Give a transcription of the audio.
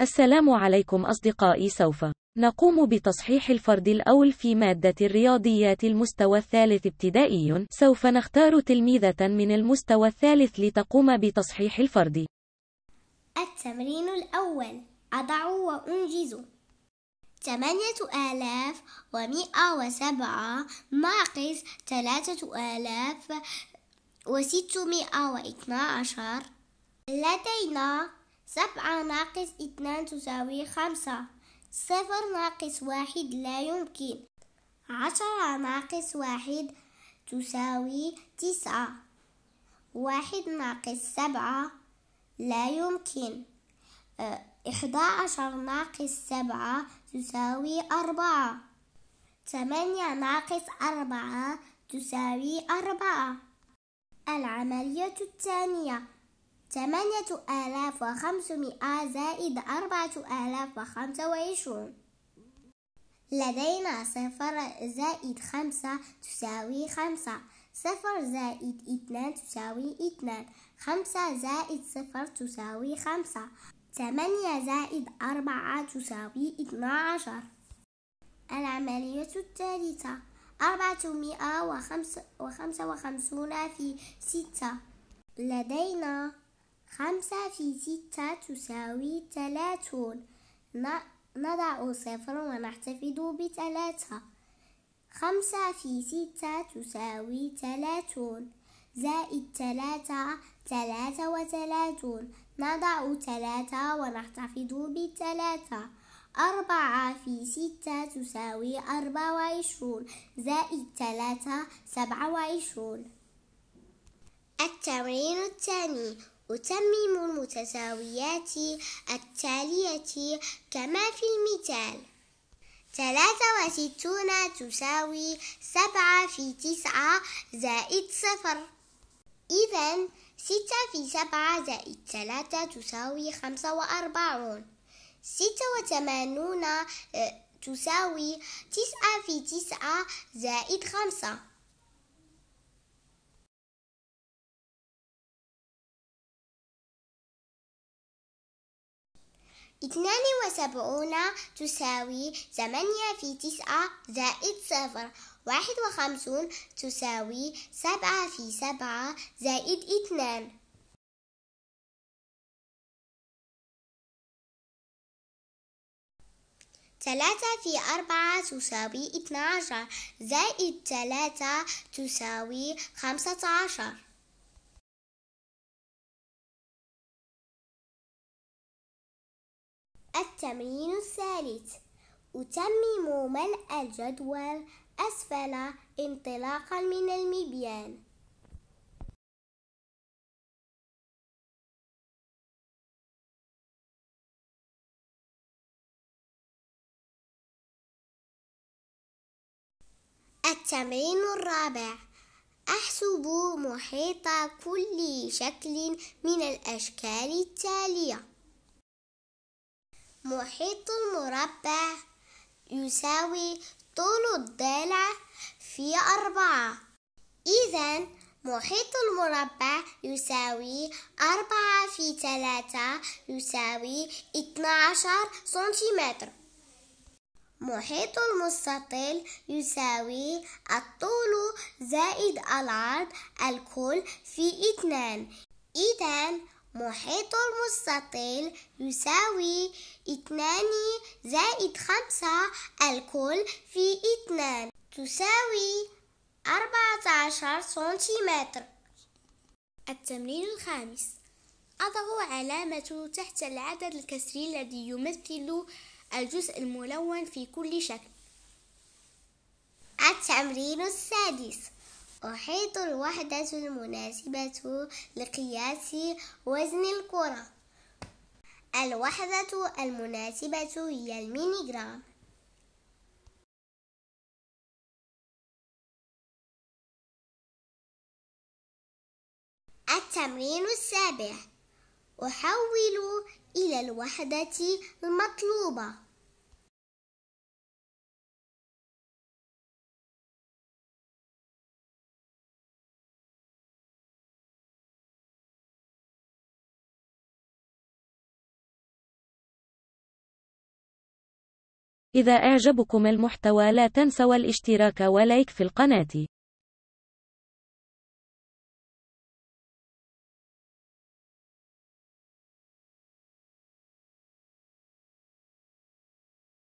السلام عليكم أصدقائي سوف نقوم بتصحيح الفرد الأول في مادة الرياضيات المستوى الثالث ابتدائي سوف نختار تلميذة من المستوى الثالث لتقوم بتصحيح الفرد التمرين الأول أضع وأنجز 8107 ناقص عشر لدينا سبعة ناقص اثنان تساوي خمسة صفر ناقص واحد لا يمكن عشرة ناقص واحد تساوي تسعة واحد ناقص سبعة لا يمكن أه، إحدى عشر ناقص سبعة تساوي أربعة ثمانية ناقص أربعة تساوي أربعة العملية الثانية ثمانية آلاف وخمسمائة زائد أربعة آلاف وخمسة وعشرون لدينا صفر زائد خمسة تساوي خمسة صفر زائد اثنان تساوي اثنان خمسة زائد صفر تساوي خمسة ثمانية زائد أربعة تساوي اثنا عشر العملية الثالثة أربعمائة وخمسة وخمسون في ستة لدينا خمسة في ستة تساوي ثلاثون نضع صفر ونحتفظ بثلاثة خمسة في ستة تساوي ثلاثون زائد ثلاثة ثلاثة وثلاثون نضع ثلاثة ونحتفظ بثلاثة أربعة في ستة تساوي أربعة وعشرون زائد ثلاثة سبعة وعشرون التمرين الثاني أتمم المتساويات التالية كما في المثال ثلاثة وستون تساوي سبعة في تسعة زائد صفر إذا ستة في سبعة زائد ثلاثة تساوي خمسة وأربعون ستة وثمانون آه، تساوي تسعة في تسعة زائد خمسة اثنان وسبعون تساوي ثمانية في تسعة زائد صفر واحد وخمسون تساوي سبعة في سبعة زائد اثنان ثلاثة في أربعة تساوي اثنا عشر زائد ثلاثة تساوي خمسة عشر التمرين الثالث أتمم ملء الجدول أسفل انطلاقا من المبيان التمرين الرابع احسب محيط كل شكل من الاشكال التاليه محيط المربع يساوي طول الضلع في أربعة إذا محيط المربع يساوي أربعة في ثلاثة يساوي اثنا عشر سنتيمتر محيط المستطيل يساوي الطول زائد العرض الكل في اثنان إذا محيط المستطيل يساوي اتنان زائد خمسة الكل في اتنان تساوي أربعة عشر سنتيمتر التمرين الخامس أضع علامة تحت العدد الكسري الذي يمثل الجزء الملون في كل شكل التمرين السادس أحيط الوحدة المناسبة لقياس وزن الكرة الوحدة المناسبة هي الميليغرام التمرين السابع أحول إلى الوحدة المطلوبة إذا أعجبكم المحتوى لا تنسوا الاشتراك ولايك في القناة